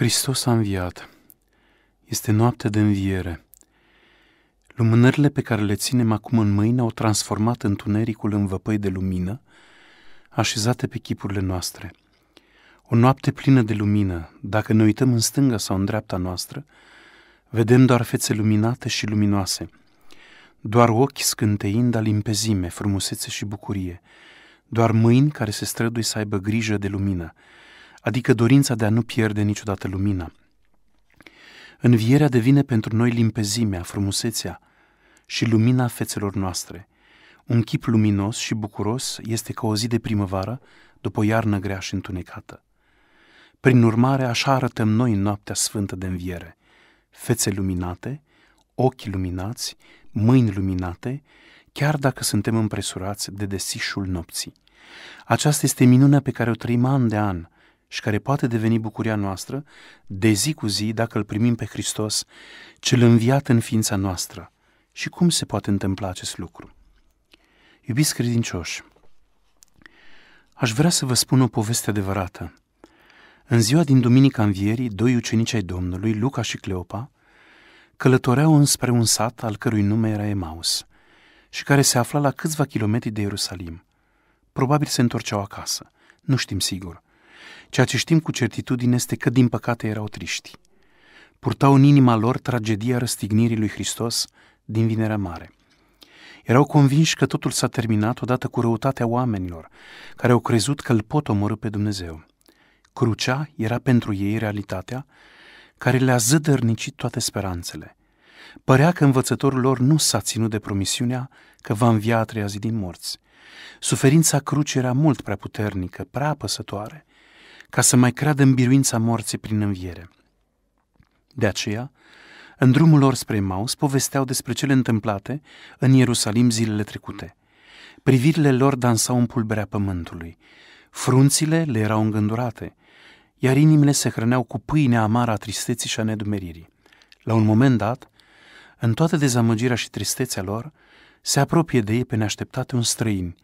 Hristos a înviat. Este noapte de înviere. Lumânările pe care le ținem acum în mâini au transformat întunericul în văpăi de lumină, așezate pe chipurile noastre. O noapte plină de lumină, dacă ne uităm în stânga sau în dreapta noastră, vedem doar fețe luminate și luminoase, doar ochi scânteind al limpezime, frumusețe și bucurie, doar mâini care se strădui să aibă grijă de lumină, adică dorința de a nu pierde niciodată lumina. Învierea devine pentru noi limpezimea, frumusețea și lumina fețelor noastre. Un chip luminos și bucuros este ca o zi de primăvară după o iarnă grea și întunecată. Prin urmare, așa arătăm noi în noaptea sfântă de înviere. Fețe luminate, ochi luminați, mâini luminate, chiar dacă suntem împresurați de desișul nopții. Aceasta este minunea pe care o trăim an de an – și care poate deveni bucuria noastră de zi cu zi dacă îl primim pe Hristos, cel înviat în ființa noastră. Și cum se poate întâmpla acest lucru? Iubiți credincioși, aș vrea să vă spun o poveste adevărată. În ziua din Duminica Învierii, doi ucenici ai Domnului, Luca și Cleopa, călătoreau înspre un sat al cărui nume era Emaus și care se afla la câțiva kilometri de Ierusalim. Probabil se întorceau acasă, nu știm sigur – Ceea ce știm cu certitudine este că, din păcate, erau triști. Purtau în inima lor tragedia răstignirii lui Hristos din Vinerea Mare. Erau convinși că totul s-a terminat odată cu răutatea oamenilor, care au crezut că îl pot omorâ pe Dumnezeu. Crucea era pentru ei realitatea care le-a zădărnicit toate speranțele. Părea că învățătorul lor nu s-a ținut de promisiunea că va învia a treia zi din morți. Suferința crucii era mult prea puternică, prea apăsătoare ca să mai creadă în biruința morții prin înviere. De aceea, în drumul lor spre Maus, povesteau despre cele întâmplate în Ierusalim zilele trecute. Privirile lor dansau în pulberea pământului, frunțile le erau îngândurate, iar inimile se hrăneau cu pâinea amară a tristeții și a nedumeririi. La un moment dat, în toată dezamăgirea și tristețea lor, se apropie de ei pe neașteptate un străin,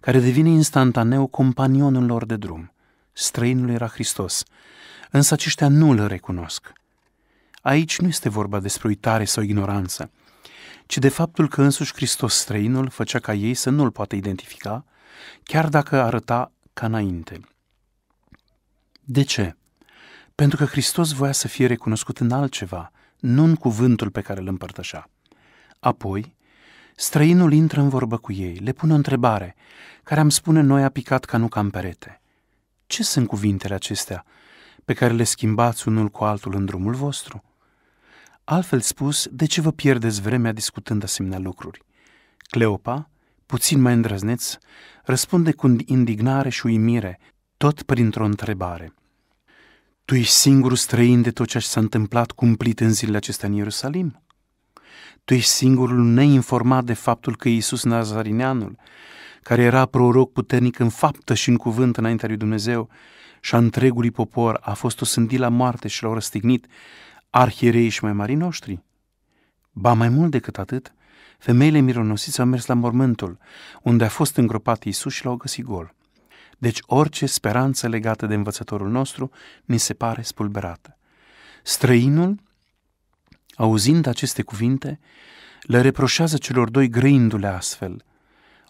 care devine instantaneu companionul lor de drum străinul era Hristos, însă aceștia nu îl recunosc. Aici nu este vorba despre uitare sau ignoranță, ci de faptul că însuși Hristos străinul făcea ca ei să nu-l poată identifica, chiar dacă arăta ca înainte. De ce? Pentru că Hristos voia să fie recunoscut în altceva, nu în cuvântul pe care îl împărtășea. Apoi, străinul intră în vorbă cu ei, le pune o întrebare, care am spune noi a picat ca nu cam perete. Ce sunt cuvintele acestea pe care le schimbați unul cu altul în drumul vostru? Altfel spus, de ce vă pierdeți vremea discutând asemenea lucruri? Cleopa, puțin mai îndrăzneț, răspunde cu indignare și uimire, tot printr-o întrebare. Tu ești singurul străin de tot ce s-a întâmplat cumplit în zilele acestea în Ierusalim? Tu ești singurul neinformat de faptul că Iisus Nazarineanul care era proroc puternic în faptă și în cuvânt înaintea lui Dumnezeu și a întregului popor, a fost osândit la moarte și l-au răstignit arhierei și mai mari noștri. Ba mai mult decât atât, femeile mironosiți au mers la mormântul, unde a fost îngropat Iisus și l-au găsit gol. Deci orice speranță legată de învățătorul nostru ni se pare spulberată. Străinul, auzind aceste cuvinte, le reproșează celor doi grăindu-le astfel –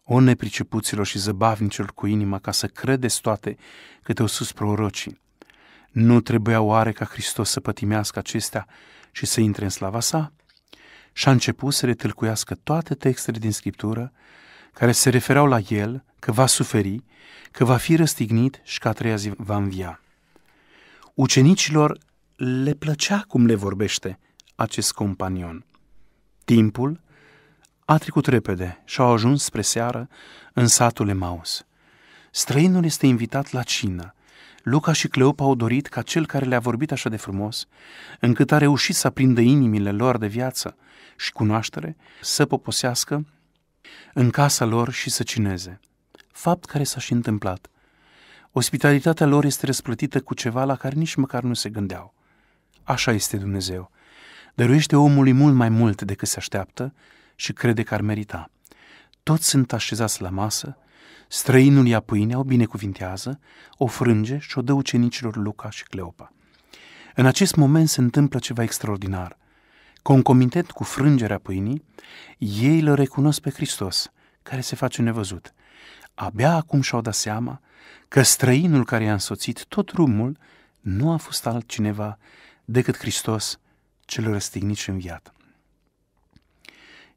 o nepricepuților și zăbavnicilor cu inima, ca să credeți toate că te-au sus prorocii, nu trebuia oare ca Hristos să pătimească acestea și să intre în slava sa? Și a început să retâlcuiască toate textele din Scriptură care se refereau la el, că va suferi, că va fi răstignit și că a treia zi va învia. Ucenicilor le plăcea cum le vorbește acest companion. Timpul a trecut repede și au ajuns spre seară în satul Emaus. Străinul este invitat la cină. Luca și Cleopa au dorit ca cel care le-a vorbit așa de frumos, încât a reușit să aprindă inimile lor de viață și cunoaștere, să poposească în casa lor și să cineze. Fapt care s-a și întâmplat. Ospitalitatea lor este răsplătită cu ceva la care nici măcar nu se gândeau. Așa este Dumnezeu. Dăruiește omului mult mai mult decât se așteaptă și crede că ar merita. Toți sunt așezați la masă, străinul ia pâinea, o binecuvintează, o frânge și o dă ucenicilor Luca și Cleopa. În acest moment se întâmplă ceva extraordinar. Concomitent cu frângerea pâinii, ei le recunosc pe Hristos, care se face nevăzut. Abia acum și-au dat seama că străinul care i-a însoțit tot drumul nu a fost altcineva decât Hristos, cel răstignit și înviat.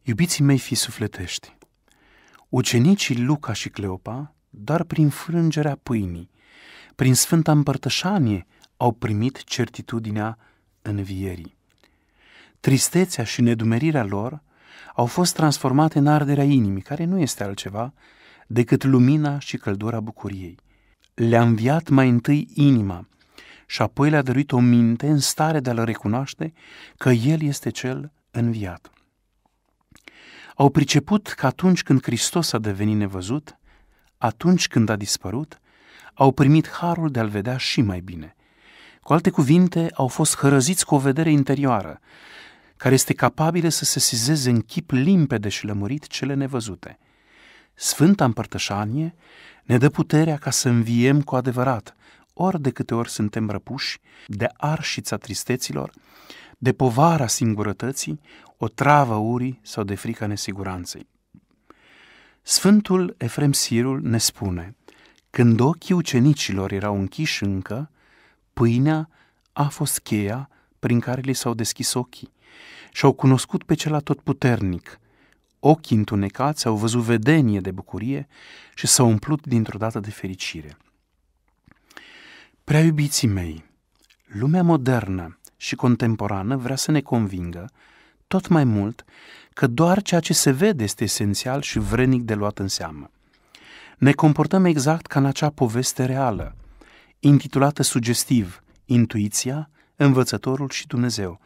Iubiții mei fi sufletești, ucenicii Luca și Cleopa, doar prin frângerea pâinii, prin sfânta împărtășanie, au primit certitudinea învierii. Tristețea și nedumerirea lor au fost transformate în arderea inimii, care nu este altceva decât lumina și căldura bucuriei. Le-a înviat mai întâi inima și apoi le-a dăruit o minte în stare de a l recunoaște că El este Cel înviat au priceput că atunci când Hristos a devenit nevăzut, atunci când a dispărut, au primit harul de a-l vedea și mai bine. Cu alte cuvinte, au fost hărăziți cu o vedere interioară, care este capabilă să se sizeze în chip limpede și lămurit cele nevăzute. Sfânta împărtășanie ne dă puterea ca să înviem cu adevărat, ori de câte ori suntem răpuși de arșița tristeților de povara singurătății, o travă urii sau de frica nesiguranței. Sfântul Efrem Sirul ne spune, când ochii ucenicilor erau închiși încă, pâinea a fost cheia prin care li s-au deschis ochii și au cunoscut pe cel puternic. Ochii întunecați au văzut vedenie de bucurie și s-au umplut dintr-o dată de fericire. Prea iubiții mei, lumea modernă și contemporană vrea să ne convingă tot mai mult că doar ceea ce se vede este esențial și vrenic de luat în seamă. Ne comportăm exact ca în acea poveste reală, intitulată sugestiv Intuiția, Învățătorul și Dumnezeu,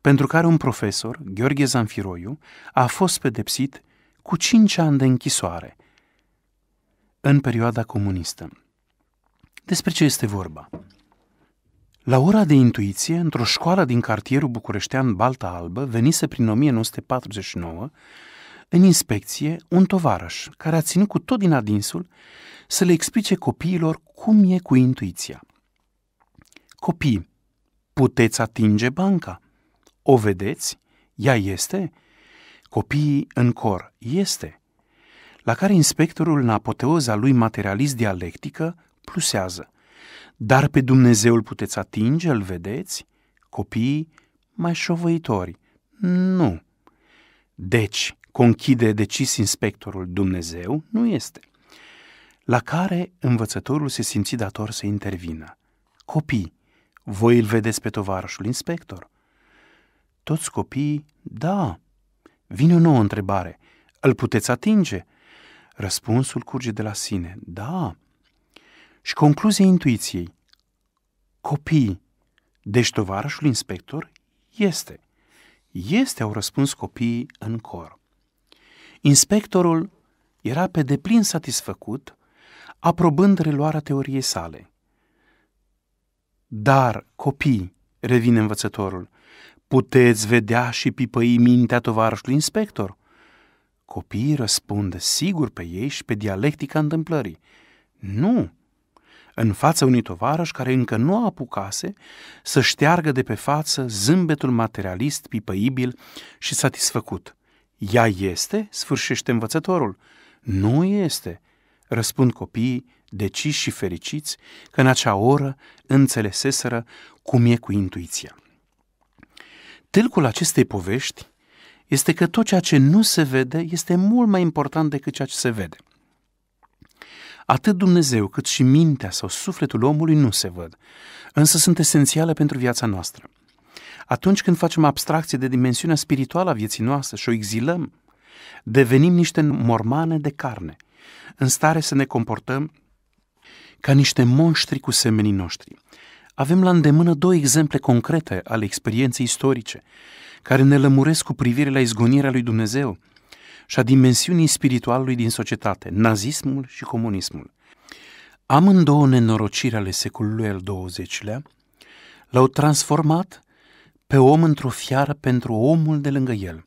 pentru care un profesor, Gheorghe Zanfiroiu, a fost pedepsit cu cinci ani de închisoare în perioada comunistă. Despre ce este vorba? La ora de intuiție, într-o școală din cartierul bucureștean Balta Albă, venise prin 1949 în inspecție un tovarăș care a ținut cu tot din adinsul să le explice copiilor cum e cu intuiția. Copii, puteți atinge banca. O vedeți? Ea este? Copiii în cor, este. La care inspectorul în apoteoza lui materialist dialectică plusează – dar pe Dumnezeu îl puteți atinge, îl vedeți? Copiii mai șovăitori. Nu. Deci, conchide decis inspectorul Dumnezeu, nu este. La care învățătorul se simți dator să intervină. Copii, voi îl vedeți pe tovarășul inspector? Toți copiii, da. Vine o nouă întrebare. Îl puteți atinge? Răspunsul curge de la sine. Da și concluzia intuiției. Copiii. Deci tovarășul inspector este. Este, au răspuns copiii în cor. Inspectorul era pe deplin satisfăcut, aprobând reluarea teoriei sale. Dar, copii, revine învățătorul, puteți vedea și pipăi mintea tovarășului inspector? Copiii răspund sigur pe ei și pe dialectica întâmplării. Nu, în fața unui tovarăș care încă nu apucase să șteargă de pe față zâmbetul materialist, pipăibil și satisfăcut. Ea este? sfârșește învățătorul. Nu este, răspund copiii, deciși și fericiți că în acea oră înțeleseseră cum e cu intuiția. Tâlcul acestei povești este că tot ceea ce nu se vede este mult mai important decât ceea ce se vede. Atât Dumnezeu cât și mintea sau sufletul omului nu se văd, însă sunt esențiale pentru viața noastră. Atunci când facem abstracție de dimensiunea spirituală a vieții noastre și o exilăm, devenim niște mormane de carne, în stare să ne comportăm ca niște monștri cu semenii noștri. Avem la îndemână două exemple concrete ale experienței istorice, care ne lămuresc cu privire la izgonirea lui Dumnezeu – și a dimensiunii spiritualului din societate, nazismul și comunismul. Amândouă nenorocire ale secolului al XX-lea l-au transformat pe om într-o fiară pentru omul de lângă el.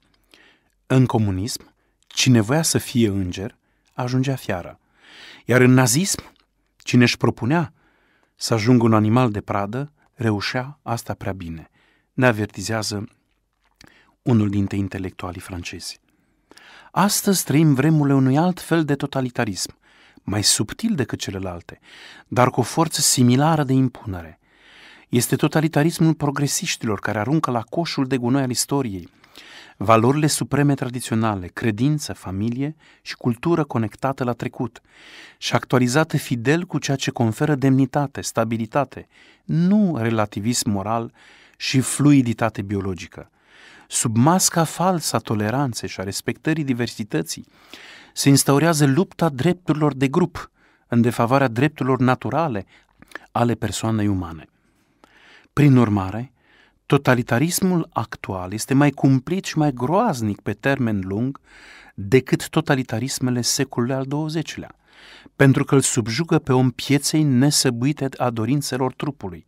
În comunism, cine voia să fie înger, ajungea fiară. Iar în nazism, cine își propunea să ajungă un animal de pradă, reușea asta prea bine. Ne avertizează unul dintre intelectualii francezi. Astăzi trăim vremurile unui alt fel de totalitarism, mai subtil decât celelalte, dar cu o forță similară de impunere. Este totalitarismul progresiștilor care aruncă la coșul de gunoi al istoriei valorile supreme tradiționale, credință, familie și cultură conectată la trecut și actualizată fidel cu ceea ce conferă demnitate, stabilitate, nu relativism moral și fluiditate biologică sub masca falsă a toleranței și a respectării diversității, se instaurează lupta drepturilor de grup în defavoarea drepturilor naturale ale persoanei umane. Prin urmare, totalitarismul actual este mai cumplit și mai groaznic pe termen lung decât totalitarismele secolului al XX-lea pentru că îl subjugă pe om pieței nesăbuite a dorințelor trupului,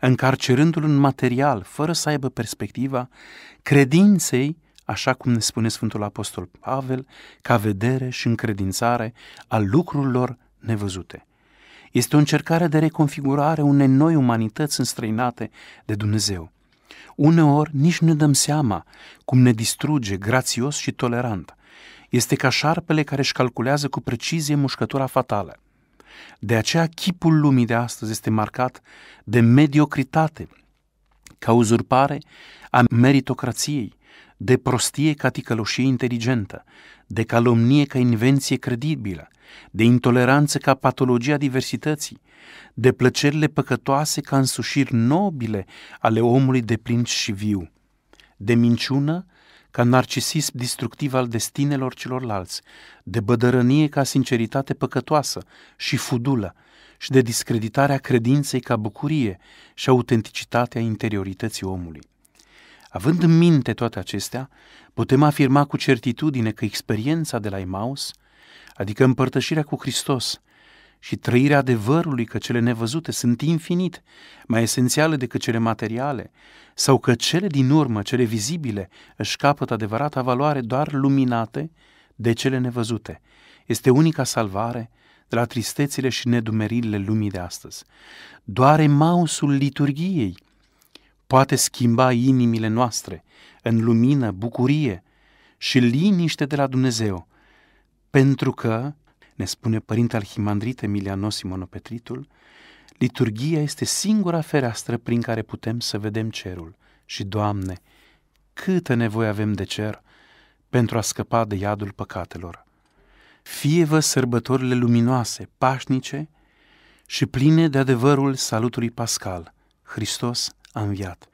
încarcerându-l în material, fără să aibă perspectiva credinței, așa cum ne spune Sfântul Apostol Pavel, ca vedere și încredințare a lucrurilor nevăzute. Este o încercare de reconfigurare unei noi umanități înstrăinate de Dumnezeu. Uneori nici nu ne dăm seama cum ne distruge grațios și tolerant – este ca șarpele care își calculează cu precizie mușcătura fatală. De aceea chipul lumii de astăzi este marcat de mediocritate, ca uzurpare a meritocrației, de prostie ca ticăloșie inteligentă, de calomnie ca invenție credibilă, de intoleranță ca patologia diversității, de plăcerile păcătoase ca însușiri nobile ale omului de plin și viu, de minciună ca narcisism destructiv al destinelor celorlalți, de bădărănie ca sinceritate păcătoasă și fudulă, și de discreditarea credinței ca bucurie și autenticitatea interiorității omului. Având în minte toate acestea, putem afirma cu certitudine că experiența de la Imaus, adică împărtășirea cu Hristos, și trăirea adevărului că cele nevăzute sunt infinit, mai esențiale decât cele materiale, sau că cele din urmă, cele vizibile, își capătă adevărata valoare doar luminate de cele nevăzute. Este unica salvare de la tristețile și nedumeririle lumii de astăzi. Doar mausul liturgiei poate schimba inimile noastre în lumină, bucurie și liniște de la Dumnezeu, pentru că ne spune părintele Arhimandrit Emiliano Simonopetritul, liturgia este singura fereastră prin care putem să vedem cerul. Și, Doamne, câtă nevoie avem de cer pentru a scăpa de iadul păcatelor. Fie-vă sărbătorile luminoase, pașnice și pline de adevărul salutului pascal, Hristos a înviat,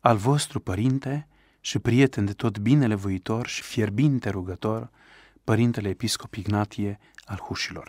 al vostru Părinte și prieten de tot binele voitor și fierbinte rugător, Părintele Episcop Ignatie al Hușilor.